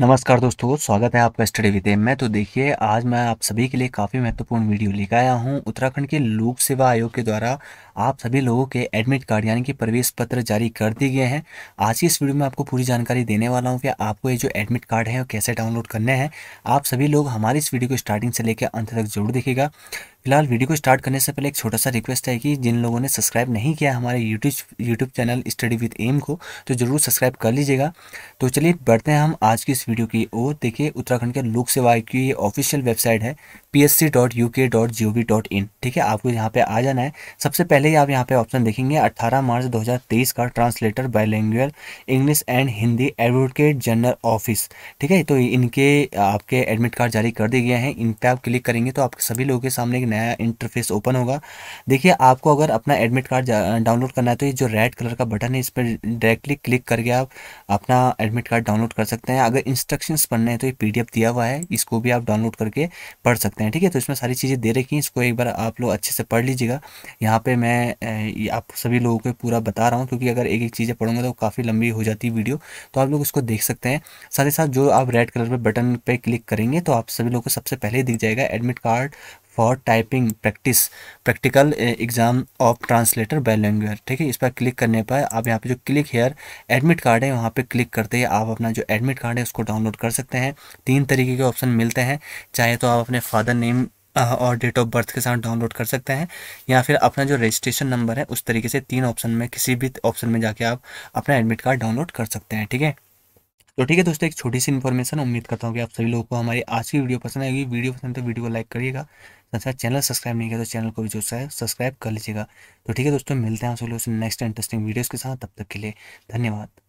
नमस्कार दोस्तों स्वागत है आपका स्टडी विद एम में तो देखिए आज मैं आप सभी के लिए काफ़ी महत्वपूर्ण वीडियो लेकर आया हूं उत्तराखंड के लोक सेवा आयोग के द्वारा आप सभी लोगों के एडमिट कार्ड यानी कि प्रवेश पत्र जारी कर दिए गए हैं आज की इस वीडियो में आपको पूरी जानकारी देने वाला हूँ कि आपको ये जो एडमिट कार्ड है वो कैसे डाउनलोड करने हैं आप सभी लोग हमारे इस वीडियो को स्टार्टिंग से लेकर अंत तक जरूर देखेगा फिलहाल वीडियो को स्टार्ट करने से पहले एक छोटा सा रिक्वेस्ट है कि जिन लोगों ने सब्सक्राइब नहीं किया हमारे YouTube YouTube channel study with M को तो ज़रूर सब्सक्राइब कर लीजिएगा तो चलिए बढ़ते हैं हम आज की इस वीडियो की ओर देखिए उत्तराखंड के लोक सेवा की ऑफिशियल वेबसाइट है psc.uk.gov.in ठीक है आपको यहाँ पे आ जाना है सबसे पहले ही आप यहाँ पे ऑप्शन देखेंगे 18 मार्च 2023 का translator bilingual English and Hindi advocate general office ठीक है तो इनके आपके एडमिट कार्ड जारी कर दिए गए हैं इन पर आप क्लिक करेंगे तो आपके सभी लोगों के सामने एक नया इंटरफेस ओपन होगा देखिए आपको अगर अपना एडमिट कार्ड डाउनलोड करना है तो ये जो रेड कलर का बटन है इस पर डायरेक्टली क्लिक करके आप अपना एडमिट कार्ड डाउनलोड कर सकते हैं अगर इंस्ट्रक्शंस पढ़ने हैं तो ये पी दिया हुआ है इसको भी आप डाउनलोड करके पढ़ सकते हैं सकते हैं ठीक है तो इसमें सारी चीज़ें दे रखी हैं इसको एक बार आप लोग अच्छे से पढ़ लीजिएगा यहाँ पे मैं आप सभी लोगों को पूरा बता रहा हूँ क्योंकि अगर एक एक चीज़ें पढ़ूंगा तो काफ़ी लंबी हो जाती है वीडियो तो आप लोग इसको देख सकते हैं साथ ही साथ जो आप रेड कलर पर बटन पर क्लिक करेंगे तो आप सभी लोग को सबसे पहले दिख जाएगा admit card for typing practice practical exam of translator language ठीक है इस पर क्लिक करने पर आप यहाँ पे जो क्लिक हेयर एडमिट कार्ड है वहाँ पे क्लिक करते ही आप अपना जो एडमिट कार्ड है उसको डाउनलोड कर सकते हैं तीन तरीके के ऑप्शन मिलते हैं चाहे तो आप अपने फादर नेम uh, और डेट ऑफ बर्थ के साथ डाउनलोड कर सकते हैं या फिर अपना जो रजिस्ट्रेशन नंबर है उस तरीके से तीन ऑप्शन में किसी भी ऑप्शन में जाके आप अपना एडमिट कार्ड डाउनलोड कर सकते हैं ठीक है तो ठीक है दोस्तों एक छोटी सी इन्फॉर्मेशन उम्मीद करता हूँ कि आप सभी लोगों को हमारी आज की वीडियो पसंद आएगी वीडियो पसंद तो वीडियो को लाइक करिएगा साथ अच्छा चैनल सब्सक्राइब नहीं किया तो चैनल को भी जो है सब्सक्राइब कर लीजिएगा तो ठीक है दोस्तों मिलते हैं आप लोग नेक्स्ट इंटरेस्टिंग वीडियोज़ के साथ तब तक के लिए धन्यवाद